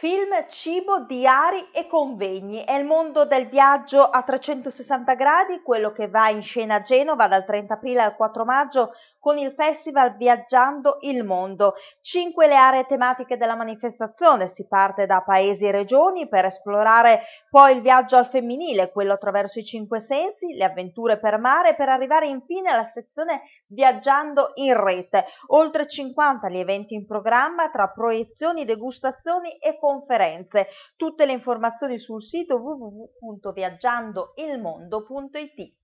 Film, cibo, diari e convegni. È il mondo del viaggio a 360 gradi, quello che va in scena a Genova dal 30 aprile al 4 maggio con il festival Viaggiando il Mondo. Cinque le aree tematiche della manifestazione. Si parte da paesi e regioni per esplorare poi il viaggio al femminile, quello attraverso i cinque sensi, le avventure per mare, per arrivare infine alla sezione Viaggiando in rete. Oltre 50 gli eventi in programma tra proiezioni, degustazioni e convegni conferenze. Tutte le informazioni sul sito www.viaggiandoilmondo.it.